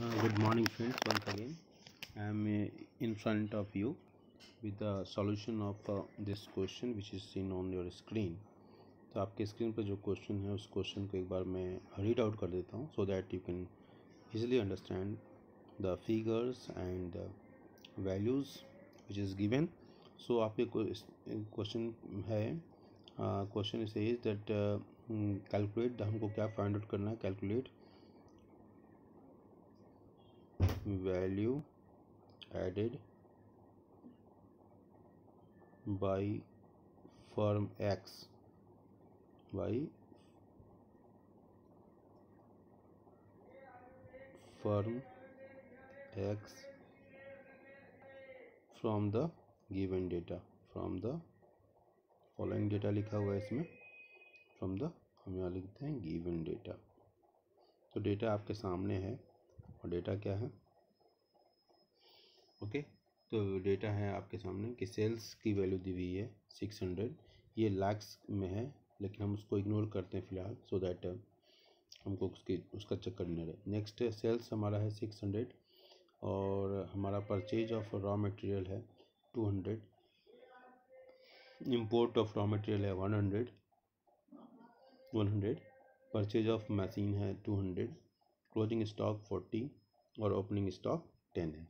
good morning friends once again I am in front of you with the solution of this question which is seen on your screen तो आपके screen पर जो question है उस question को एक बार मैं रीड आउट कर देता हूँ so that you can easily understand the figures and the values which is given so आपके क्वेश्चन है क्वेश्चन इज दैट कैलकुलेट हमको क्या फाइंड आउट करना है calculate value added by firm X by firm X from the given data from the following data लिखा हुआ है इसमें फ्रॉम द हम यहाँ लिखते हैं गिवन डेटा तो डेटा आपके सामने है और डेटा क्या है ओके तो डेटा है आपके सामने कि सेल्स की वैल्यू दी हुई है सिक्स हंड्रेड ये लैक्स में है लेकिन हम उसको इग्नोर करते हैं फिलहाल सो दैट uh, हमको उसकी उसका चक्कर नहीं रहे नेक्स्ट uh, सेल्स हमारा है सिक्स हंड्रेड और हमारा परचेज ऑफ रॉ मटेरियल है two hundred import of raw material है one hundred one hundred purchase of machine है two hundred closing stock forty और ओपनिंग स्टॉक टेन है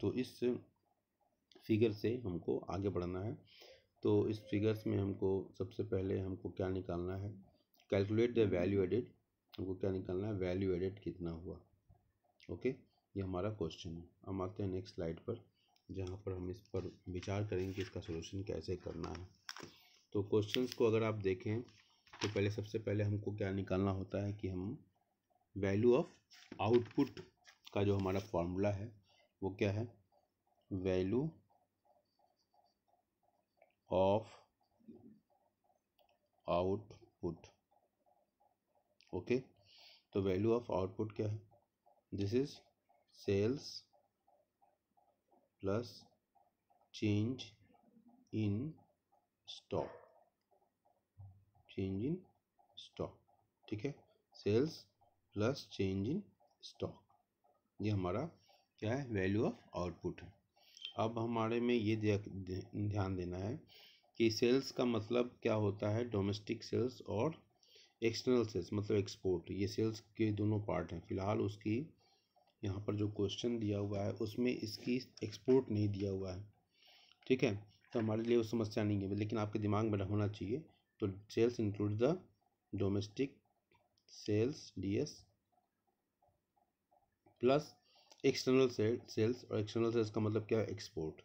तो इस फिगर से हमको आगे बढ़ना है तो इस फिगर्स में हमको सबसे पहले हमको क्या निकालना है कैलकुलेट द वैल्यू एडिड हमको क्या निकालना है वैल्यू एडिड कितना हुआ ओके ये हमारा क्वेश्चन है हम आते हैं नेक्स्ट स्लाइड पर जहाँ पर हम इस पर विचार करेंगे कि इसका सोल्यूशन कैसे करना है तो क्वेश्चंस को अगर आप देखें तो पहले सबसे पहले हमको क्या निकालना होता है कि हम वैल्यू ऑफ आउटपुट का जो हमारा फॉर्मूला है वो क्या है वैल्यू ऑफ आउटपुट ओके तो वैल्यू ऑफ आउटपुट क्या है this is sales plus change in stock change in stock ठीक है sales plus change in stock ये हमारा क्या है वैल्यू ऑफ आउटपुट है अब हमारे में ये ध्यान देना है कि सेल्स का मतलब क्या होता है डोमेस्टिक सेल्स और एक्सटर्नल सेल्स मतलब एक्सपोर्ट ये सेल्स के दोनों पार्ट हैं फिलहाल उसकी यहाँ पर जो क्वेश्चन दिया हुआ है उसमें इसकी एक्सपोर्ट नहीं दिया हुआ है ठीक है तो हमारे लिए वो समस्या नहीं है लेकिन आपके दिमाग में होना चाहिए तो sales include the domestic sales DS plus external sales और एक्सटर्नल सेल्स का मतलब क्या है एक्सपोर्ट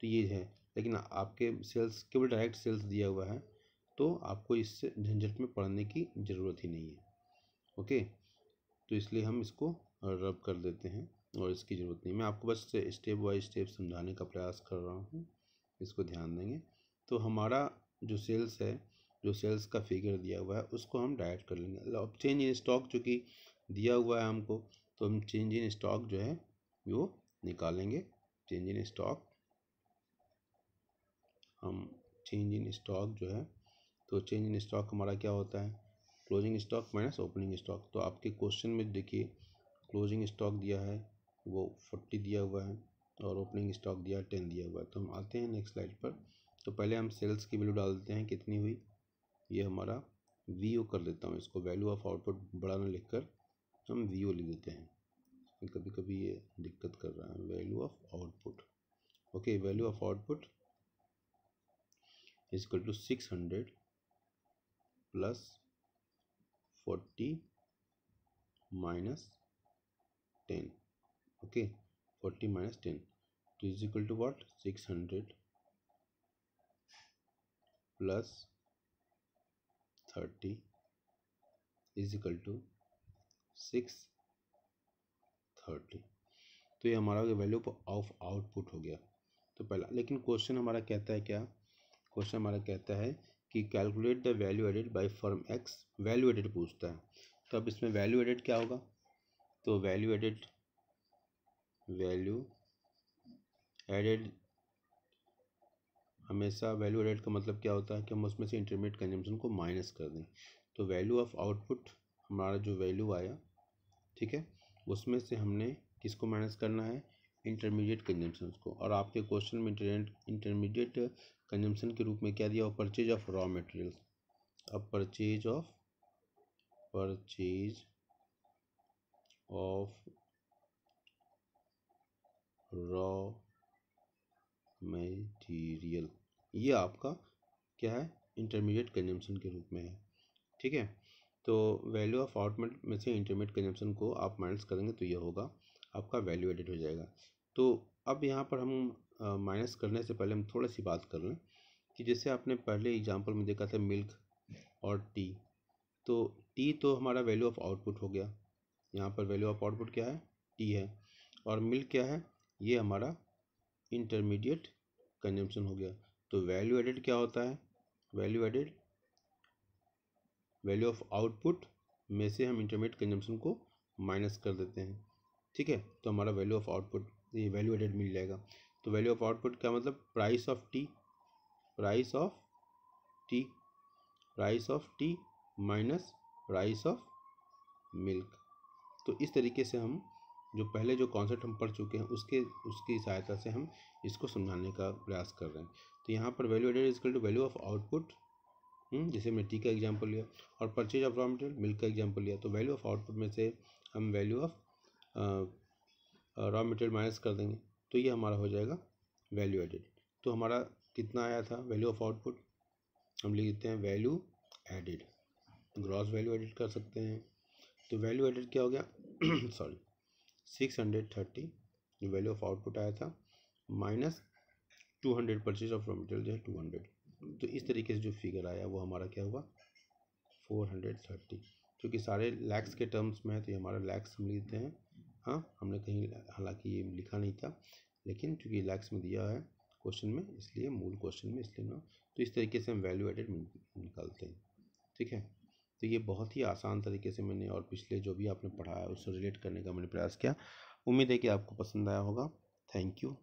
तो ये है लेकिन आपके सेल्स केवल डायरेक्ट सेल्स दिया हुआ है तो आपको इससे झंझट में पड़ने की ज़रूरत ही नहीं है ओके तो इसलिए हम इसको रब कर देते हैं और इसकी ज़रूरत नहीं मैं आपको बस स्टेप बाई स्टेप समझाने का प्रयास कर रहा हूँ इसको ध्यान देंगे तो हमारा जो सेल्स है जो सेल्स का फिगर दिया हुआ है उसको हम डायरेक्ट कर लेंगे अब चेंज इन स्टॉक जो कि दिया हुआ है हमको तो हम चेंज इन स्टॉक जो है वो निकालेंगे चेंज इन स्टॉक हम चेंज इन स्टॉक जो है तो चेंज इन स्टॉक हमारा क्या होता है closing stock minus opening stock तो आपके क्वेश्चन में देखिए क्लोजिंग स्टॉक दिया है वो फोर्टी दिया हुआ है और ओपनिंग स्टॉक दिया है टेन दिया हुआ है तो हम आते हैं नेक्स्ट स्लाइड पर तो पहले हम सेल्स की वैल्यू डाल देते हैं कितनी हुई ये हमारा वी ओ कर देता हूँ इसको वैल्यू ऑफ आउटपुट बड़ा ना लिख कर हम वी ओ लिख देते हैं कभी कभी ये दिक्कत कर रहा है value of output okay value of output is equal to six hundred plus forty minus ten okay forty minus ten तो is equal to what six hundred plus thirty is equal to six thirty तो ये हमारा value of output हो गया तो पहला लेकिन question हमारा कहता है क्या क्वेश्चन हमारा कहता है कि calculate the value added by firm X value added पूछता है तो अब इसमें वैल्यू एडेड क्या होगा तो वैल्यू एडेड वैल्यू एडेड हमेशा वैल्यू एडेड का मतलब क्या होता है कि हम उसमें से इंटरमीडिएट कंजम्पशन को माइनस कर दें तो वैल्यू ऑफ आउटपुट हमारा जो वैल्यू आया ठीक है उसमें से हमने किसको माइनस करना है इंटरमीडिएट कंजम्पशन को और आपके क्वेश्चन में इंटरमीडिएट कंजम्पशन के रूप में क्या दिया हुआ परचेज ऑफ रॉ मटेरियल अब purchase of purchase of raw material ये आपका क्या है इंटरमीडिएट कंजम्पशन के रूप में है ठीक है तो वैल्यू ऑफ आउटमेट में से इंटरमीडिएट कंजम्पशन को आप माइनस करेंगे तो ये होगा आपका वैल्यू एडिट हो जाएगा तो अब यहाँ पर हम माइनस करने से पहले हम थोड़ी सी बात कर लें कि जैसे आपने पहले एग्जाम्पल में देखा था मिल्क और टी तो टी तो हमारा वैल्यू ऑफ आउटपुट हो गया यहाँ पर वैल्यू ऑफ आउटपुट क्या है टी है और मिल्क क्या है ये हमारा इंटरमीडिएट कंजम्पशन हो गया तो वैल्यू एडिड क्या होता है value added value of output में से हम इंटरमीडिएट कंजम्पशन को माइनस कर देते हैं ठीक है तो हमारा वैल्यू ऑफ आउटपुट ये वैल्यू एडिड मिल जाएगा तो वैल्यू ऑफ आउटपुट क्या मतलब price of tea price of tea price of tea minus price of milk तो इस तरीके से हम जो पहले जो कॉन्सेप्ट हम पढ़ चुके हैं उसके उसकी सहायता से हम इसको समझाने का प्रयास कर रहे हैं तो यहाँ पर value added is equal to value of output जैसे हमने टी का एग्जाम्पल लिया और purchase of raw material milk का एग्जाम्पल लिया तो वैल्यू ऑफ आउटपुट में से हम value of raw material minus कर देंगे तो ये हमारा हो जाएगा वैल्यू एडेड तो हमारा कितना आया था वैल्यू ऑफ आउटपुट हम लिख देते हैं value added gross value added कर सकते हैं तो वैल्यू एडिट क्या हो गया sorry six hundred thirty value of output आया था minus two hundred purchase of raw material जो है टू हंड्रेड तो इस तरीके से जो फिगर आया वो हमारा क्या हुआ फोर हंड्रेड थर्टी क्योंकि सारे लैक्स के टर्म्स में है तो ये हमारा लैक्स हम लेते हैं हाँ हमने कहीं हालांकि ये लिखा नहीं था लेकिन चूँकि लैक्स में दिया है क्वेश्चन में इसलिए मूल क्वेश्चन में इसलिए ना तो इस तरीके से हम वैल्यू एडेड निकालते हैं ठीक है तो ये बहुत ही आसान तरीके से मैंने और पिछले जो भी आपने पढ़ा है उससे रिलेट करने का मैंने प्रयास किया उम्मीद है कि आपको पसंद आया होगा थैंक यू